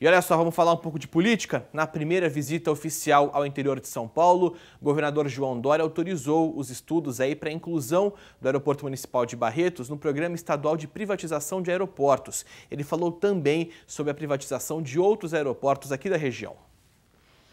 E olha só, vamos falar um pouco de política? Na primeira visita oficial ao interior de São Paulo, o governador João Dória autorizou os estudos aí para a inclusão do Aeroporto Municipal de Barretos no Programa Estadual de Privatização de Aeroportos. Ele falou também sobre a privatização de outros aeroportos aqui da região.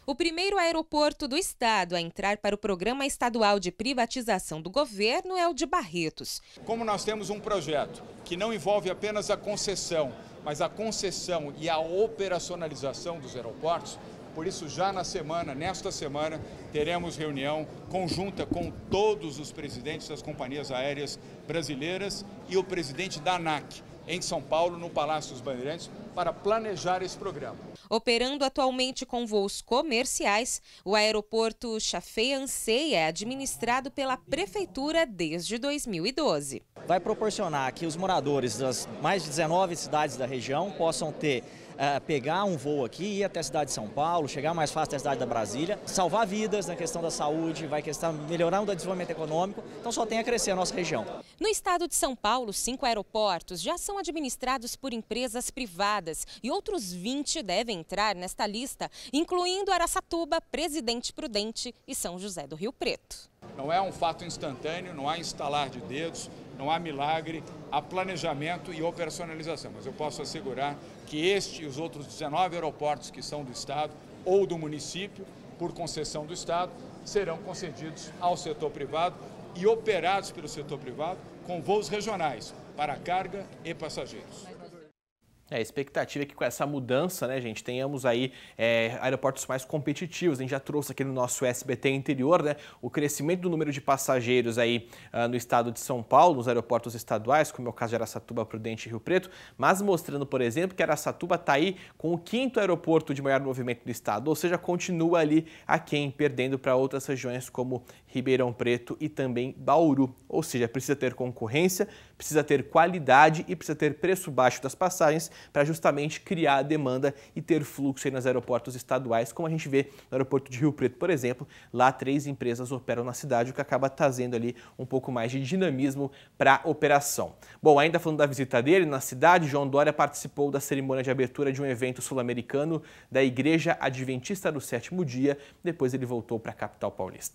O primeiro aeroporto do estado a entrar para o Programa Estadual de Privatização do Governo é o de Barretos. Como nós temos um projeto que não envolve apenas a concessão, mas a concessão e a operacionalização dos aeroportos, por isso, já na semana, nesta semana, teremos reunião conjunta com todos os presidentes das companhias aéreas brasileiras e o presidente da ANAC em São Paulo, no Palácio dos Bandeirantes, para planejar esse programa. Operando atualmente com voos comerciais, o aeroporto Chafei Anseia é administrado pela Prefeitura desde 2012. Vai proporcionar que os moradores das mais de 19 cidades da região possam ter eh, pegar um voo aqui, ir até a cidade de São Paulo, chegar mais fácil até a cidade da Brasília, salvar vidas na questão da saúde, vai questão, melhorar o desenvolvimento econômico, então só tem a crescer a nossa região. No estado de São Paulo, cinco aeroportos já são administrados por empresas privadas e outros 20 devem entrar nesta lista, incluindo Araçatuba, Presidente Prudente e São José do Rio Preto. Não é um fato instantâneo, não há instalar de dedos, não há milagre, há planejamento e operacionalização. Mas eu posso assegurar que este e os outros 19 aeroportos que são do Estado ou do município, por concessão do Estado, serão concedidos ao setor privado e operados pelo setor privado com voos regionais para carga e passageiros. É, a expectativa é que com essa mudança, né, gente, tenhamos aí é, aeroportos mais competitivos. A gente já trouxe aqui no nosso SBT interior, né, o crescimento do número de passageiros aí ah, no estado de São Paulo, nos aeroportos estaduais, como é o caso de Aracatuba, Prudente e Rio Preto, mas mostrando, por exemplo, que Aracatuba está aí com o quinto aeroporto de maior movimento do estado, ou seja, continua ali a quem, perdendo para outras regiões como Ribeirão Preto e também Bauru. Ou seja, precisa ter concorrência, precisa ter qualidade e precisa ter preço baixo das passagens para justamente criar a demanda e ter fluxo aí nos aeroportos estaduais, como a gente vê no aeroporto de Rio Preto, por exemplo. Lá três empresas operam na cidade, o que acaba trazendo ali um pouco mais de dinamismo para a operação. Bom, ainda falando da visita dele na cidade, João Dória participou da cerimônia de abertura de um evento sul-americano da Igreja Adventista do Sétimo Dia. Depois ele voltou para a capital paulista.